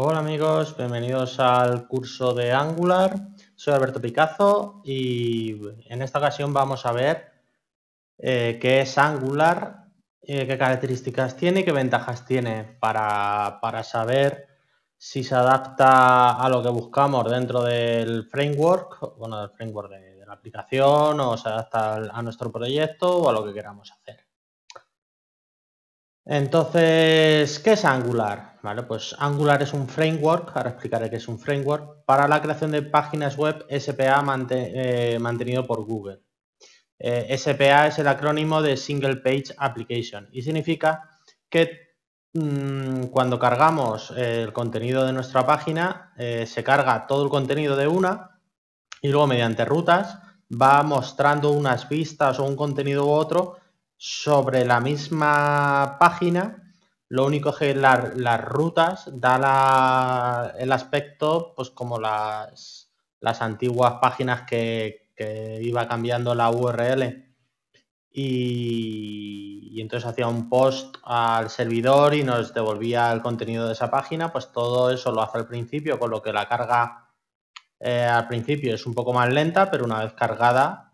Hola amigos, bienvenidos al curso de Angular. Soy Alberto Picazo y en esta ocasión vamos a ver eh, qué es Angular, eh, qué características tiene y qué ventajas tiene para, saber si se adapta a lo que buscamos dentro del framework, bueno, del framework de la aplicación o se adapta a nuestro proyecto o a lo que queramos hacer. Entonces, ¿qué es Angular? Vale, pues Angular es un framework, ahora explicaré qué es un framework, para la creación de páginas web SPA eh, mantenido por Google. Eh, SPA es el acrónimo de Single Page Application y significa que mm, cuando cargamos el contenido de nuestra página, eh, se carga todo el contenido de una y luego mediante rutas va mostrando unas vistas o un contenido u otro sobre la misma página, lo único que las rutas da el aspecto, pues como las, antiguas páginas que, iba cambiando la URL. Y, entonces hacía un post al servidor y nos devolvía el contenido de esa página, pues todo eso lo hace al principio, con lo que la carga eh, al principio es un poco más lenta, pero una vez cargada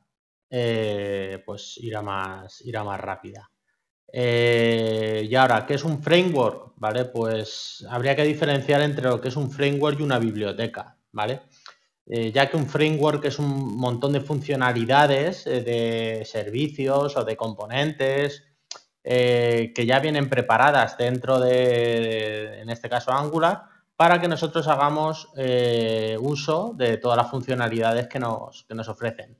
eh, pues irá más, irá más rápida. Eh, y ahora, ¿qué es un framework? ¿Vale? Pues habría que diferenciar entre lo que es un framework y una biblioteca, ¿vale? Eh, ya que un framework es un montón de funcionalidades de servicios o de componentes que ya vienen preparadas dentro de, en este caso, Angular, para que nosotros hagamos uso de todas las funcionalidades que nos, que nos ofrecen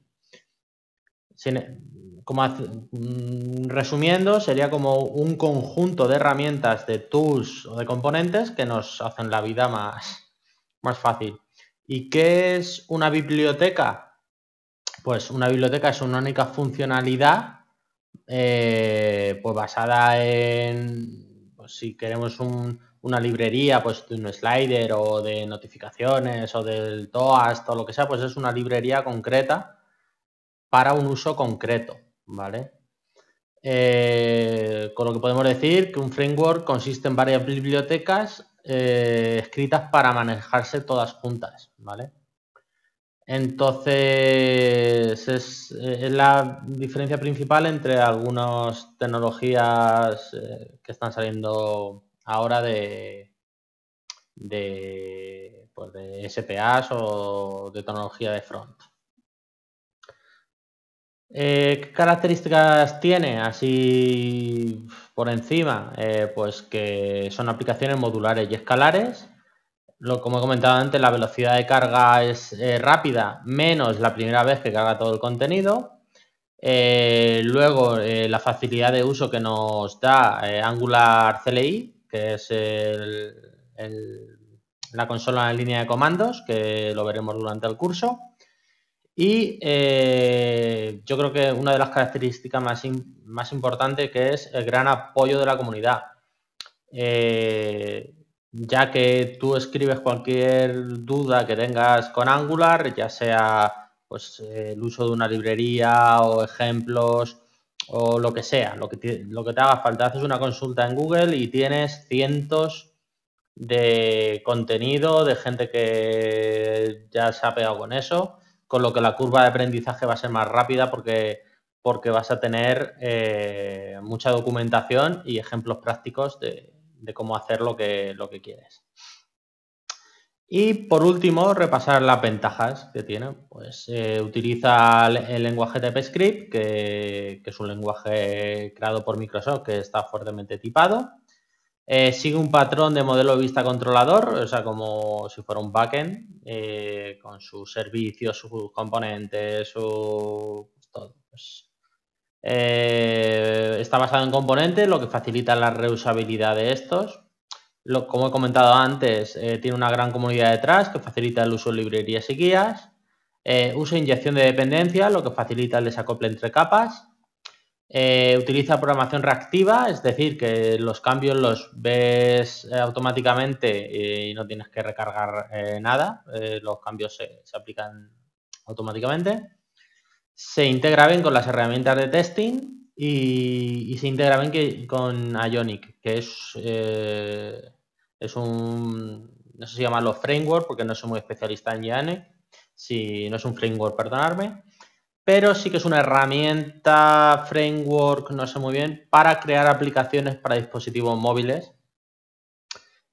como mm, resumiendo, sería como un conjunto de herramientas, de tools o de componentes que nos hacen la vida más, fácil. ¿Y qué es una biblioteca? Pues una biblioteca es una única funcionalidad eh, pues basada en, pues si queremos una librería pues de un slider o de notificaciones o del TOAST o lo que sea, pues es una librería concreta para un uso concreto, ¿vale? Eh, con lo que podemos decir que un framework consiste en varias bibliotecas eh, escritas para manejarse todas juntas, ¿vale? Entonces, es, la diferencia principal entre algunas tecnologías eh, que están saliendo ahora de, de, pues de SPAs o de tecnología de front. Eh, ¿Qué características tiene así por encima? Eh, pues que son aplicaciones modulares y escalares. como he comentado antes, la velocidad de carga es eh, rápida, menos la primera vez que carga todo el contenido. luego, la facilidad de uso que nos da Angular CLI, que es la consola en línea de comandos, que lo veremos durante el curso. Y eh, yo creo que una de las características más, importantes que es el gran apoyo de la comunidad. Eh, ya que tú escribes cualquier duda que tengas con Angular, ya sea pues, eh, el uso de una librería o ejemplos o lo que sea, lo que, lo que te haga falta. Haces una consulta en Google y tienes cientos de contenido de gente que ya se ha pegado con eso con lo que la curva de aprendizaje va a ser más rápida porque, vas a tener eh, mucha documentación y ejemplos prácticos de, cómo hacer lo que, quieres. Y por último, repasar las ventajas que tiene. Pues eh, utiliza el, lenguaje TypeScript, que, que es un lenguaje creado por Microsoft que está fuertemente tipado eh, sigue un patrón de modelo de vista controlador, o sea, como si fuera un backend, eh, con sus servicios, sus componentes, su... Pues, todo. Pues. Eh, está basado en componentes, lo que facilita la reusabilidad de estos. como he comentado antes, tiene una gran comunidad detrás que facilita el uso de librerías y guías. Usa inyección de dependencia, lo que facilita el desacople entre capas. Eh, utiliza programación reactiva, es decir, que los cambios los ves eh, automáticamente eh, y no tienes que recargar nada. los cambios se, aplican automáticamente. Se integra bien con las herramientas de testing y, se integra bien con Ionic, que es, es un, no sé si llamarlo framework, porque no soy muy especialista en Ionic, si no es un framework, perdonadme pero sí que es una herramienta, framework, no sé muy bien, para crear aplicaciones para dispositivos móviles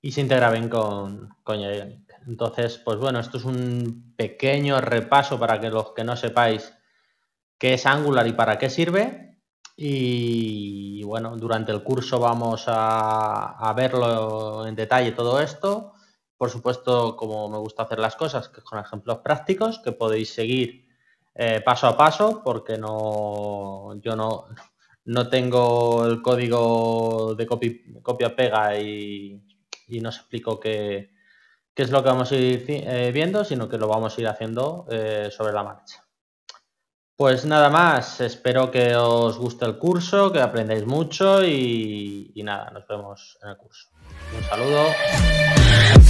y se integra bien con, con Entonces, pues bueno, esto es un pequeño repaso para que los que no sepáis qué es Angular y para qué sirve. Y bueno, durante el curso vamos a, a verlo en detalle todo esto. Por supuesto, como me gusta hacer las cosas, que con ejemplos prácticos que podéis seguir eh, paso a paso porque no, yo no, no tengo el código de copia-pega y, no os explico qué, es lo que vamos a ir eh, viendo, sino que lo vamos a ir haciendo eh, sobre la marcha. Pues nada más, espero que os guste el curso, que aprendáis mucho y, y nada, nos vemos en el curso. Un saludo.